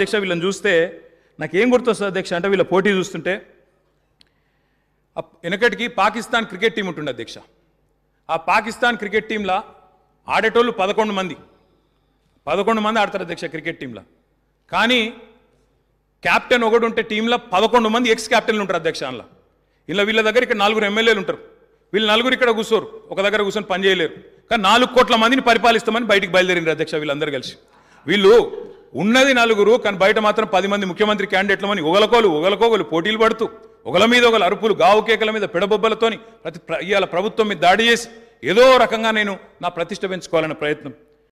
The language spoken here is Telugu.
అధ్యక్ష వీళ్ళని చూస్తే నాకేం గుర్తొస్తుంది అధ్యక్ష అంటే వీళ్ళ పోటీ చూస్తుంటే వెనకటికి పాకిస్తాన్ క్రికెట్ టీం ఉంటుండే అధ్యక్ష ఆ పాకిస్తాన్ క్రికెట్ టీంలో ఆడేటోళ్ళు పదకొండు మంది పదకొండు మంది ఆడతారు అధ్యక్ష క్రికెట్ టీంలో కానీ క్యాప్టెన్ ఒకడు ఉంటే టీంలో పదకొండు మంది ఎక్స్ క్యాప్టెన్లు ఉంటారు అధ్యక్ష అందులో ఇలా వీళ్ళ దగ్గర ఇక్కడ నలుగురు ఎమ్మెల్యేలు ఉంటారు వీళ్ళు నలుగురు ఇక్కడ కూర్చోరు ఒక దగ్గర కూర్చొని పనిచేయలేరు కానీ నాలుగు కోట్ల మందిని పరిపాలిస్తామని బయటికి బయలుదేరిండ్రు అధ్యక్ష వీళ్ళందరూ కలిసి వీళ్ళు ఉన్నది నలుగురు కానీ బయట మాత్రం పది మంది ముఖ్యమంత్రి క్యాండిడేట్లమని ఒగలకోలు ఒగలకోగలు పోటీలు పడుతూ ఒకల మీద ఒకల అరుపులు గావుకేకల మీద పిడబొబ్బలతోని ప్రతి ఇవాళ ప్రభుత్వం మీద దాడి చేసి ఏదో రకంగా నేను నా ప్రతిష్ట పెంచుకోవాలనే ప్రయత్నం